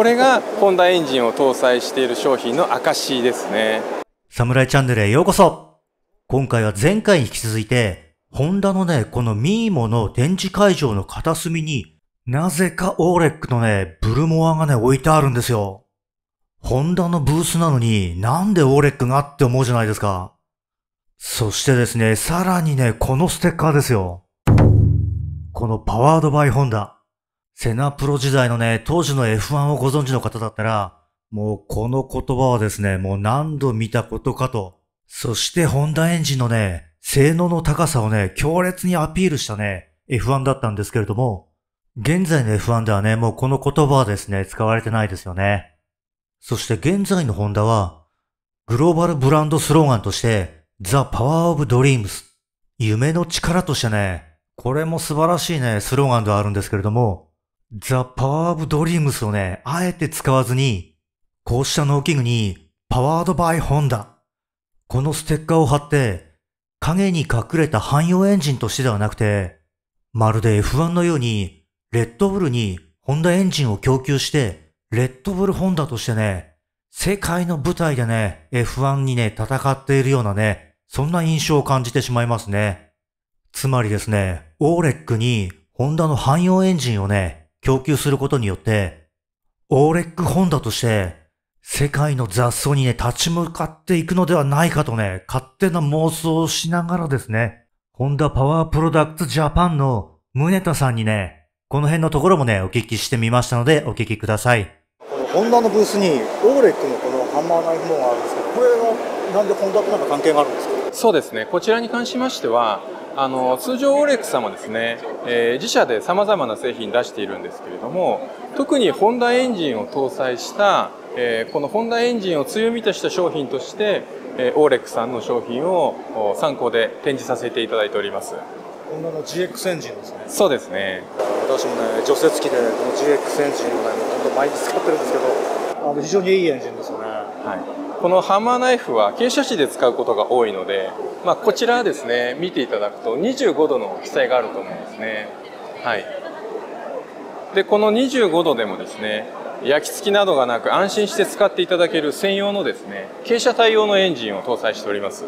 これがホンダエンジンを搭載している商品の証ですね。サムライチャンネルへようこそ今回は前回に引き続いて、ホンダのね、このミーモの展示会場の片隅に、なぜかオーレックのね、ブルモアがね、置いてあるんですよ。ホンダのブースなのに、なんでオーレックがって思うじゃないですか。そしてですね、さらにね、このステッカーですよ。このパワードバイホンダ。セナプロ時代のね、当時の F1 をご存知の方だったら、もうこの言葉はですね、もう何度見たことかと。そしてホンダエンジンのね、性能の高さをね、強烈にアピールしたね、F1 だったんですけれども、現在の F1 ではね、もうこの言葉はですね、使われてないですよね。そして現在のホンダは、グローバルブランドスローガンとして、The Power of Dreams。夢の力としてね、これも素晴らしいね、スローガンではあるんですけれども、ザ・パワー・オブ・ドリームスをね、あえて使わずに、こうした農機具に、パワード・バイ・ホンダ。このステッカーを貼って、影に隠れた汎用エンジンとしてではなくて、まるで F1 のように、レッドブルにホンダエンジンを供給して、レッドブルホンダとしてね、世界の舞台でね、F1 にね、戦っているようなね、そんな印象を感じてしまいますね。つまりですね、オーレックにホンダの汎用エンジンをね、供給することによって、オーレック・ホンダとして、世界の雑草にね、立ち向かっていくのではないかとね、勝手な妄想をしながらですね、ホンダパワープロダクツジャパンのムネタさんにね、この辺のところもね、お聞きしてみましたので、お聞きください。このホンダのブースに、オーレックのこのハンマーナイフもがあるんですけど、これはなんでホンダとなんか関係があるんですかそうですね、こちらに関しましては、あの通常オレックスさんはですね、えー、自社でさまざまな製品出しているんですけれども特にホンダエンジンを搭載した、えー、このホンダエンジンを強みとした商品として、えー、オーレックスさんの商品を参考で展示させていただいておりますホンダの GX エンジンですねそうですね私もね除雪機でこの GX エンジンをねほんと毎日使ってるんですけどあの非常にいいエンジンですよねはいこのハンマーナイフは傾斜地で使うことが多いので、まあ、こちらですね見ていただくと25度の記載があると思うんですねはいでこの25度でもですね焼き付きなどがなく安心して使っていただける専用のですね傾斜対応のエンジンを搭載しております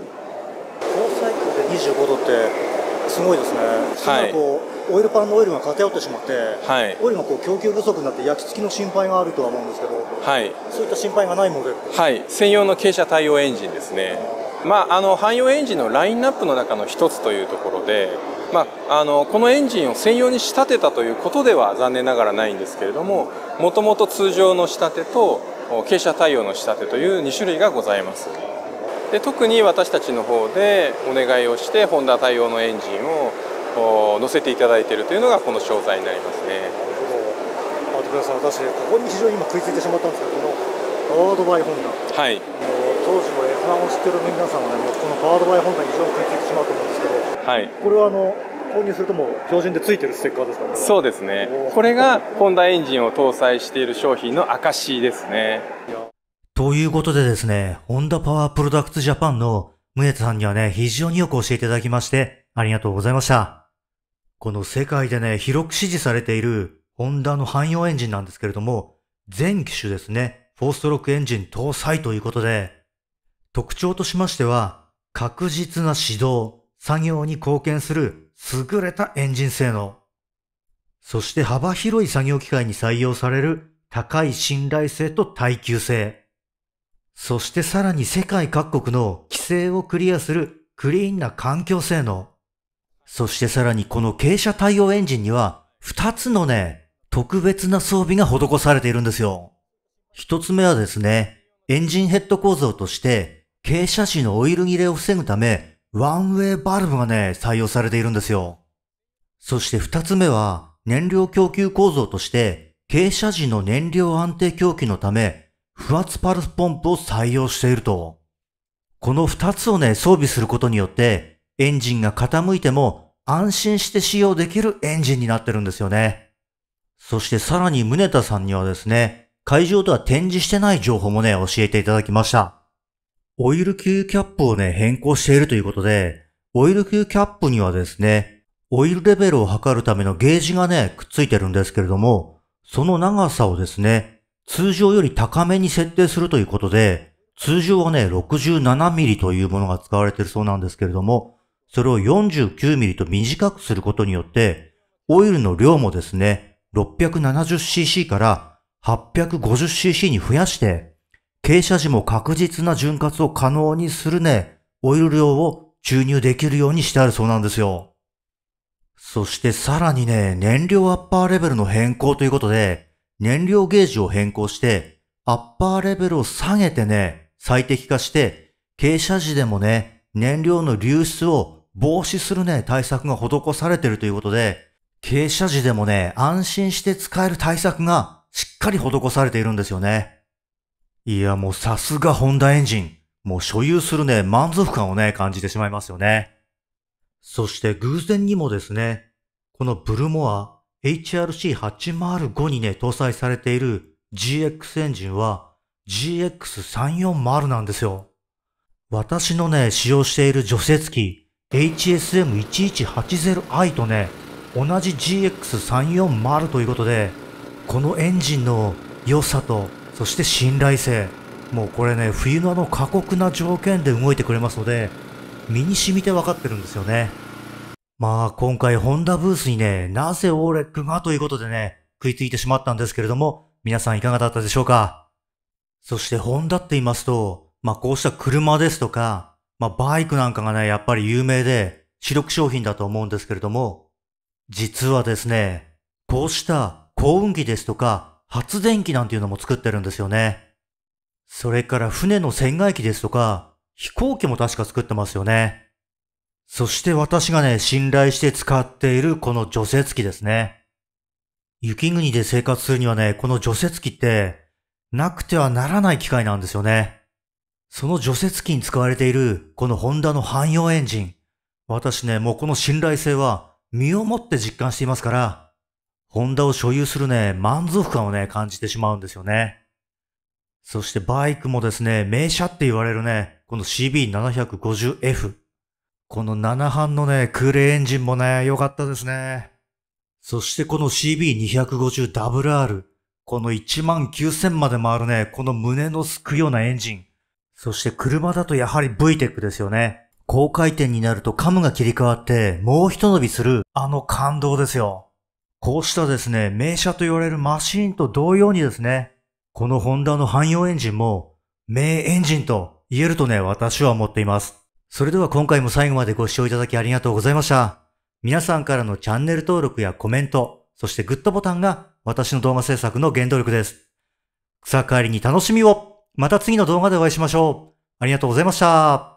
搭載機で25度ってすごいですね、はい、こうオイルパンのオイルが偏ってしまって、はい、オイルがこう供給不足になって焼き付きの心配があるとは思うんですけど、はい、そういった心配がないモデルはい専用の傾斜対応エンジンですね、まあ、あの汎用エンジンのラインナップの中の1つというところで、まあ、あのこのエンジンを専用に仕立てたということでは残念ながらないんですけれどももともと通常の仕立てと傾斜対応の仕立てという2種類がございます。で特に私たちの方でお願いをしてホンダ対応のエンジンを乗せていただいているというのがこの商材になりますね。徳田さん私ここに非常に今食いついてしまったんですけどこのワードバイホンダ、はい、当時も F1 を知ってる皆さんは、ね、このバードバイホンダに非常に食いついてしまうと思うんですけど、はい、これはあの購入するとも標準でついてるステッカーですかねそうですねこれがホンダエンジンを搭載している商品の証ですねいやということでですね、ホンダパワープロダクツジャパンのムエツさんにはね、非常によく教えていただきまして、ありがとうございました。この世界でね、広く支持されているホンダの汎用エンジンなんですけれども、全機種ですね、4ストロークエンジン搭載ということで、特徴としましては、確実な指導、作業に貢献する優れたエンジン性能、そして幅広い作業機械に採用される高い信頼性と耐久性、そしてさらに世界各国の規制をクリアするクリーンな環境性能。そしてさらにこの傾斜対応エンジンには2つのね、特別な装備が施されているんですよ。1つ目はですね、エンジンヘッド構造として傾斜時のオイル切れを防ぐためワンウェイバルブがね、採用されているんですよ。そして2つ目は燃料供給構造として傾斜時の燃料安定供給のため不圧パルスポンプを採用していると。この二つをね、装備することによって、エンジンが傾いても安心して使用できるエンジンになってるんですよね。そしてさらに宗田さんにはですね、会場とは展示してない情報もね、教えていただきました。オイル級キャップをね、変更しているということで、オイル級キャップにはですね、オイルレベルを測るためのゲージがね、くっついてるんですけれども、その長さをですね、通常より高めに設定するということで、通常はね、67mm というものが使われているそうなんですけれども、それを 49mm と短くすることによって、オイルの量もですね、670cc から 850cc に増やして、傾斜時も確実な潤滑を可能にするね、オイル量を注入できるようにしてあるそうなんですよ。そしてさらにね、燃料アッパーレベルの変更ということで、燃料ゲージを変更して、アッパーレベルを下げてね、最適化して、傾斜時でもね、燃料の流出を防止するね、対策が施されているということで、傾斜時でもね、安心して使える対策がしっかり施されているんですよね。いや、もうさすがホンダエンジン。もう所有するね、満足感をね、感じてしまいますよね。そして偶然にもですね、このブルモア HRC805 にね、搭載されている GX エンジンは GX340 なんですよ。私のね、使用している除雪機 HSM1180i とね、同じ GX340 ということで、このエンジンの良さと、そして信頼性、もうこれね、冬のあの過酷な条件で動いてくれますので、身に染みて分かってるんですよね。まあ今回ホンダブースにね、なぜオーレックがということでね、食いついてしまったんですけれども、皆さんいかがだったでしょうかそしてホンダって言いますと、まあこうした車ですとか、まあバイクなんかがね、やっぱり有名で、主力商品だと思うんですけれども、実はですね、こうした耕運機ですとか、発電機なんていうのも作ってるんですよね。それから船の船外機ですとか、飛行機も確か作ってますよね。そして私がね、信頼して使っているこの除雪機ですね。雪国で生活するにはね、この除雪機って、なくてはならない機械なんですよね。その除雪機に使われている、このホンダの汎用エンジン。私ね、もうこの信頼性は、身をもって実感していますから、ホンダを所有するね、満足感をね、感じてしまうんですよね。そしてバイクもですね、名車って言われるね、この CB750F。この7班のね、クレーエンジンもね、良かったですね。そしてこの CB250WR。この19000まで回るね、この胸のすくようなエンジン。そして車だとやはり VTEC ですよね。高回転になるとカムが切り替わってもう一伸びするあの感動ですよ。こうしたですね、名車と言われるマシーンと同様にですね、このホンダの汎用エンジンも名エンジンと言えるとね、私は思っています。それでは今回も最後までご視聴いただきありがとうございました。皆さんからのチャンネル登録やコメント、そしてグッドボタンが私の動画制作の原動力です。草刈りに楽しみをまた次の動画でお会いしましょう。ありがとうございました。